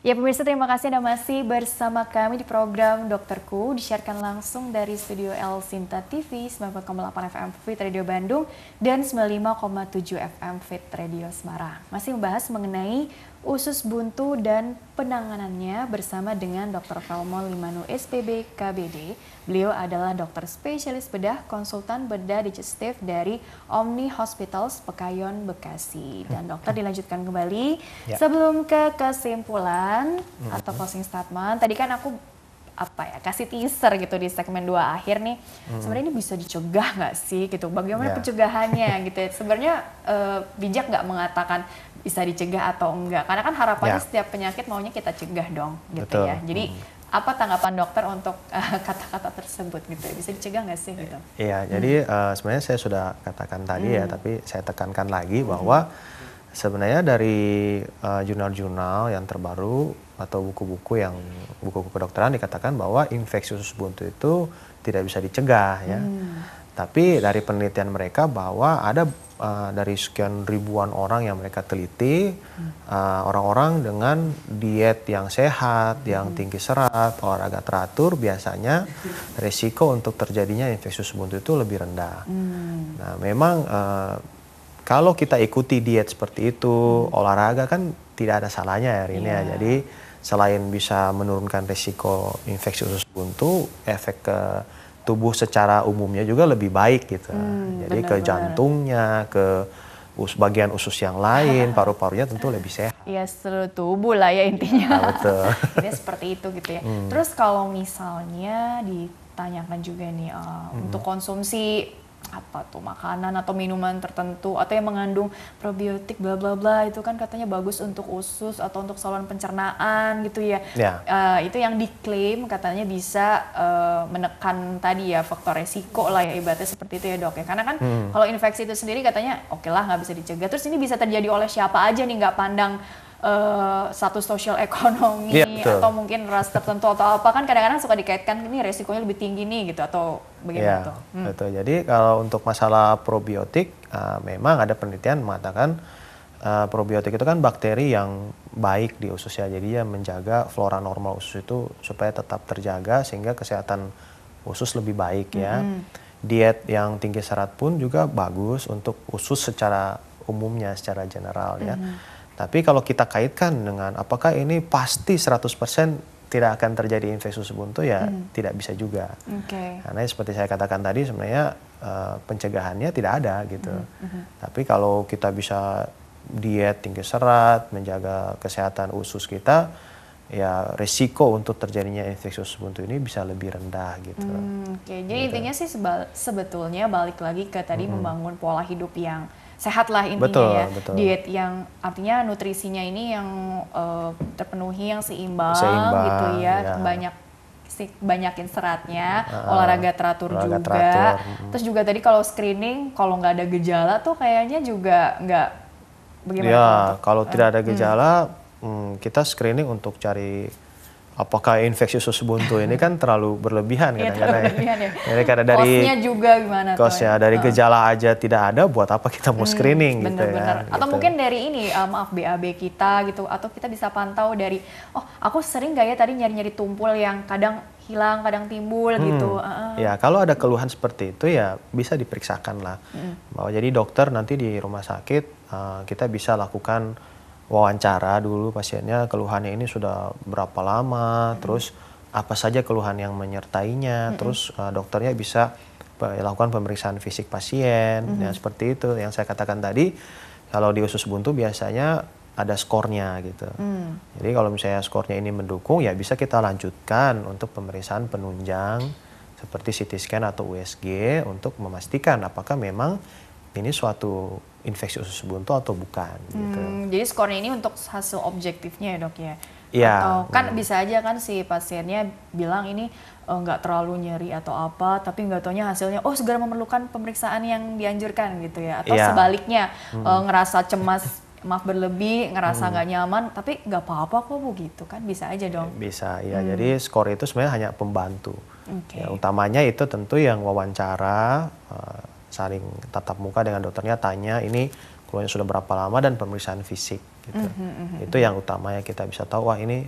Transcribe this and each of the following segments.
Ya pemirsa terima kasih Anda masih bersama kami di program Dokterku disiarkan langsung dari studio El Sinta TV 94,8 FM Fit Radio Bandung dan 95,7 FM Fit Radio Semarang. Masih membahas mengenai usus buntu dan penanganannya bersama dengan Dr. Kalmol Limanu SPB KBD. Beliau adalah dokter spesialis bedah, konsultan bedah digestif dari Omni Hospitals Pekayon Bekasi. Dan dokter dilanjutkan kembali. Ya. Sebelum ke kesimpulan atau mm-hmm. closing statement, tadi kan aku apa ya kasih teaser gitu di segmen dua akhir nih hmm. sebenarnya ini bisa dicegah nggak sih gitu bagaimana yeah. pencegahannya gitu sebenarnya uh, bijak nggak mengatakan bisa dicegah atau enggak karena kan harapannya yeah. setiap penyakit maunya kita cegah dong gitu Betul. ya jadi hmm apa tanggapan dokter untuk eh, kata-kata uh, tersebut gitu bisa dicegah nggak sih gitu iya hmm. jadi uh, sebenarnya saya sudah katakan tadi ya, hmm. ya tapi saya tekankan lagi hmm. bahwa sebenarnya dari jurnal-jurnal uh, jurnal -jurnal yang terbaru atau buku-buku yang buku-buku kedokteran dikatakan bahwa infeksi usus buntu itu tidak bisa dicegah ya. Hmm. Tapi dari penelitian mereka bahwa ada uh, dari sekian ribuan orang yang mereka teliti hmm. eh, orang-orang uh, dengan diet yang sehat, yang hmm. tinggi serat, olahraga teratur biasanya resiko untuk terjadinya infeksi usus buntu itu lebih rendah. Hmm. Nah, memang uh, kalau kita ikuti diet seperti itu, hmm. olahraga kan tidak ada salahnya ya ini Yeah. Iya. Jadi selain bisa menurunkan risiko infeksi usus buntu, efek ke tubuh secara umumnya juga lebih baik gitu. Hmm, Jadi benar, ke jantungnya, ke us bagian usus yang lain, paru-parunya tentu lebih sehat. Iya, seluruh tubuh lah ya intinya. Ya, betul. Ini seperti itu gitu ya. Hmm. Terus kalau misalnya ditanyakan juga nih uh, hmm. untuk konsumsi apa tuh makanan atau minuman tertentu atau yang mengandung probiotik bla bla bla itu kan katanya bagus untuk usus atau untuk saluran pencernaan gitu ya yeah. Ya. uh, itu yang diklaim katanya bisa uh, menekan tadi ya faktor resiko lah ya ibaratnya seperti itu ya dok ya karena kan hmm. kalau infeksi itu sendiri katanya oke okay lah nggak bisa dicegah terus ini bisa terjadi oleh siapa aja nih nggak pandang Eh, status sosial ekonomi ya, atau mungkin ras tertentu atau apa kan kadang-kadang suka dikaitkan ini resikonya lebih tinggi nih gitu atau bagaimana ya, Hmm. Betul. Jadi kalau untuk masalah probiotik uh, memang ada penelitian mengatakan uh, probiotik itu kan bakteri yang baik di ususnya. Jadi ya menjaga flora normal usus itu supaya tetap terjaga sehingga kesehatan usus lebih baik ya. -hmm. Diet yang tinggi serat pun juga bagus untuk usus secara umumnya secara general ya. Hmm. Tapi kalau kita kaitkan dengan apakah ini pasti 100% tidak akan terjadi infeksi buntu ya hmm. tidak bisa juga. Okay. Karena seperti saya katakan tadi sebenarnya uh, pencegahannya tidak ada gitu. Hmm, hmm. Tapi kalau kita bisa diet tinggi serat, menjaga kesehatan usus kita, ya resiko untuk terjadinya infeksi usus buntu ini bisa lebih rendah gitu. Hmm, Oke, okay. jadi gitu. intinya sih sebetulnya balik lagi ke tadi hmm. membangun pola hidup yang sehatlah intinya betul, ya betul. diet yang artinya nutrisinya ini yang uh, terpenuhi yang seimbang, seimbang gitu ya, ya. banyak banyakin seratnya, uh, olahraga teratur olahraga juga. Teratur. Terus juga tadi kalau screening, kalau nggak ada gejala tuh kayaknya juga nggak bagaimana? Ya, kalau eh, tidak ada hmm. gejala, hmm. Hmm, kita screening untuk cari apakah infeksius buntu ini kan terlalu berlebihan iya, kadang-kadang. Ya. ya, Jadi karena dari kosnya juga gimana Kos ya dari oh. gejala aja tidak ada buat apa kita mau hmm, screening hmm, bener, gitu bener. ya. Atau gitu. mungkin dari ini uh, maaf BAB kita gitu atau kita bisa pantau dari oh aku sering gaya tadi nyari-nyari tumpul yang kadang hilang kadang timbul hmm. gitu. Uh. Ya kalau ada keluhan seperti itu ya bisa diperiksakan lah. Hmm. Bahwa jadi dokter nanti di rumah sakit uh, kita bisa lakukan wawancara dulu pasiennya keluhannya ini sudah berapa lama, hmm. terus apa saja keluhan yang menyertainya, hmm. terus uh, dokternya bisa lakukan pemeriksaan fisik pasien, hmm. ya seperti itu yang saya katakan tadi. Kalau di usus buntu biasanya ada skornya gitu. Hmm. Jadi kalau misalnya skornya ini mendukung, ya bisa kita lanjutkan untuk pemeriksaan penunjang seperti CT scan atau USG untuk memastikan apakah memang ini suatu infeksi usus buntu atau bukan. Gitu. Hmm, jadi skornya ini untuk hasil objektifnya ya dok ya. Ya, atau kan hmm. bisa aja kan si pasiennya bilang ini eh, nggak uh, terlalu nyeri atau apa, tapi nggak taunya hasilnya oh segera memerlukan pemeriksaan yang dianjurkan gitu ya, atau ya. sebaliknya hmm. uh, ngerasa cemas maaf berlebih, ngerasa hmm. nggak hmm. nyaman, tapi nggak apa-apa kok begitu kan bisa aja dong. Ya, bisa ya, hmm. jadi skor itu sebenarnya hanya pembantu. Okay. Ya, utamanya itu tentu yang wawancara. Eh, saling tatap muka dengan dokternya tanya ini keluarnya sudah berapa lama dan pemeriksaan fisik gitu. Mm -hmm, Itu yang utama ya kita bisa tahu wah ini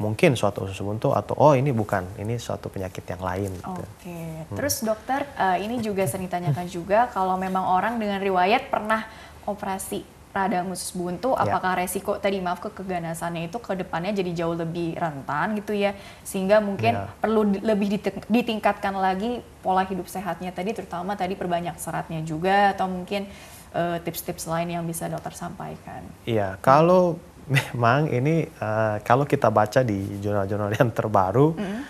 mungkin suatu usus buntu atau oh ini bukan ini suatu penyakit yang lain. Gitu. Oke. Okay. Hmm. Terus dokter uh, ini juga sering ditanyakan juga kalau memang orang dengan riwayat pernah operasi radang usus buntu, ya. apakah resiko tadi maaf ke keganasannya itu ke depannya jadi jauh lebih rentan gitu ya, sehingga mungkin yeah. perlu di, lebih ditingkatkan lagi pola hidup sehatnya tadi, terutama tadi perbanyak seratnya juga, atau mungkin eh, tips-tips uh, lain yang bisa dokter sampaikan. Iya, yeah, kalau memang ini uh, kalau kita baca di jurnal-jurnal yang terbaru, mm -hmm.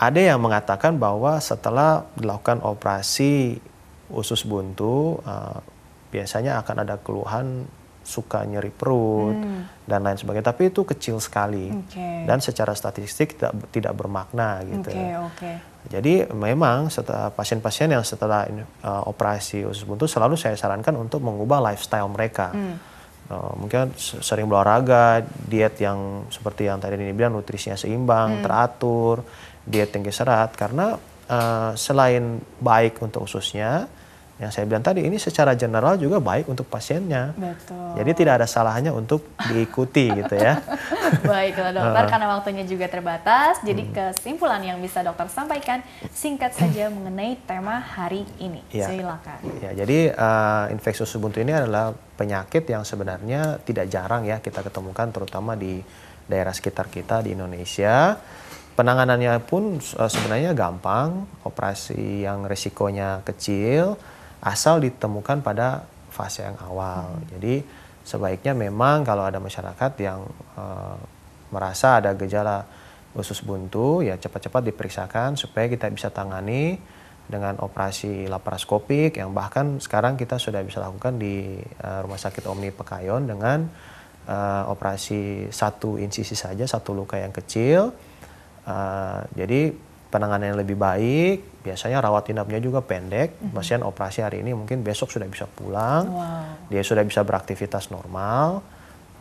ada yang mengatakan bahwa setelah dilakukan operasi usus buntu, eh, biasanya akan ada keluhan suka nyeri perut hmm. dan lain sebagainya. Tapi itu kecil sekali okay. dan secara statistik tidak, tidak bermakna gitu. Okay, okay. Jadi memang setelah pasien-pasien yang setelah uh, operasi usus buntu selalu saya sarankan untuk mengubah lifestyle mereka. Hmm. Uh, mungkin sering berolahraga, diet yang seperti yang tadi ini bilang nutrisinya seimbang, hmm. teratur, diet tinggi serat karena uh, selain baik untuk ususnya, yang saya bilang tadi ini secara general juga baik untuk pasiennya. Betul. Jadi tidak ada salahnya untuk diikuti gitu ya. Baiklah dokter, eh. karena waktunya juga terbatas, jadi hmm. kesimpulan yang bisa dokter sampaikan singkat saja mengenai tema hari ini. Ya. Silakan. Ya, jadi uh, infeksi usus ini adalah penyakit yang sebenarnya tidak jarang ya kita ketemukan terutama di daerah sekitar kita di Indonesia penanganannya pun eh, sebenarnya gampang, operasi yang resikonya kecil, asal ditemukan pada fase yang awal. Hmm. Jadi sebaiknya memang kalau ada masyarakat yang e, merasa ada gejala usus buntu ya cepat-cepat diperiksakan supaya kita bisa tangani dengan operasi laparoskopik yang bahkan sekarang kita sudah bisa lakukan di e, Rumah Sakit Omni Pekayon dengan e, operasi satu insisi saja satu luka yang kecil. jadi penanganan yang lebih baik biasanya rawat inapnya juga pendek mm pasien operasi hari ini mungkin besok sudah bisa pulang wow. dia sudah bisa beraktivitas normal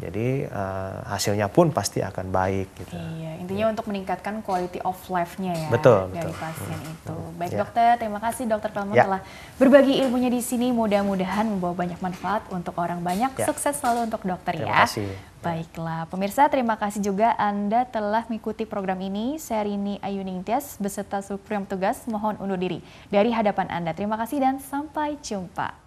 jadi uh, hasilnya pun pasti akan baik. Gitu. Iya, intinya ya. untuk meningkatkan quality of life-nya ya betul, dari betul. pasien hmm, hmm itu. Hmm. baik ya. dokter, terima kasih dokter Pelman ya. telah berbagi ilmunya di sini. Mudah-mudahan membawa banyak manfaat untuk orang banyak. Ya. Sukses selalu untuk dokter terima ya. Kasih. Baiklah, pemirsa terima kasih juga Anda telah mengikuti program ini. Saya Rini Ayuningtyas beserta Supreme Tugas mohon undur diri dari hadapan Anda. Terima kasih dan sampai jumpa.